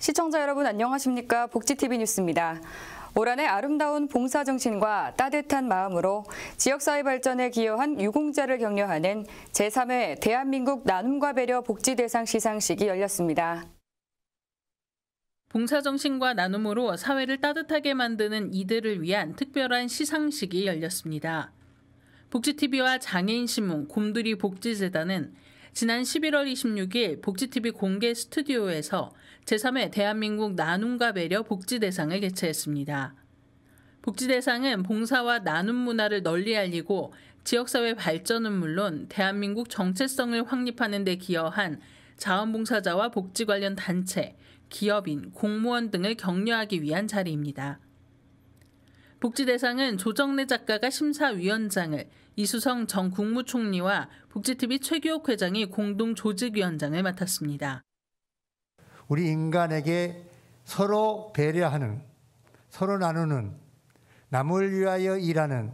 시청자 여러분 안녕하십니까? 복지TV 뉴스입니다. 올 한해 아름다운 봉사 정신과 따뜻한 마음으로 지역사회 발전에 기여한 유공자를 격려하는 제3회 대한민국 나눔과 배려 복지대상 시상식이 열렸습니다. 봉사정신과 나눔으로 사회를 따뜻하게 만드는 이들을 위한 특별한 시상식이 열렸습니다. 복지TV와 장애인신문 곰돌이 복지재단은 지난 11월 26일 복지TV 공개 스튜디오에서 제3회 대한민국 나눔과 배려 복지대상을 개최했습니다. 복지대상은 봉사와 나눔 문화를 널리 알리고 지역사회 발전은 물론 대한민국 정체성을 확립하는 데 기여한 자원봉사자와 복지 관련 단체, 기업인, 공무원 등을 격려하기 위한 자리입니다. 복지 대상은 조정래 작가가 심사위원장을, 이수성 전 국무총리와 복지TV 최규옥 회장이 공동 조직위원장을 맡았습니다. 우리 인간에게 서로 배려하는, 서로 나누는, 남을 위하여 일하는,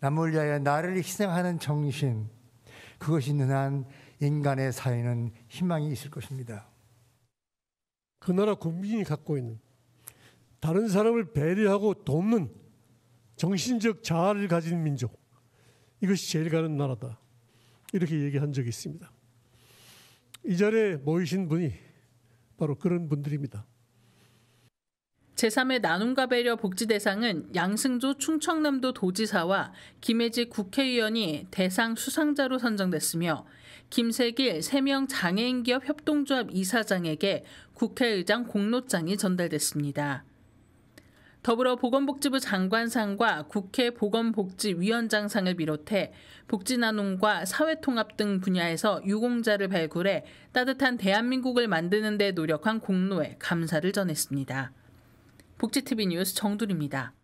남을 위하여 나를 희생하는 정신, 그것이 있는 한 인간의 사회는 희망이 있을 것입니다. 그 나라 국민이 갖고 있는 다른 사람을 배려하고 돕는 정신적 자아를 가진 민족. 이것이 제일 가는 나라다. 이렇게 얘기한 적이 있습니다. 이 자리에 모이신 분이 바로 그런 분들입니다. 제3회 나눔과 배려 복지 대상은 양승조 충청남도 도지사와 김혜지 국회의원이 대상 수상자로 선정됐으며 김세길 세명 장애인기업 협동조합 이사장에게 국회의장 공로장이 전달됐습니다. 더불어 보건복지부 장관상과 국회 보건복지위원장상을 비롯해 복지나눔과 사회통합 등 분야에서 유공자를 발굴해 따뜻한 대한민국을 만드는 데 노력한 공로에 감사를 전했습니다. 복지TV 뉴스 정두리입니다.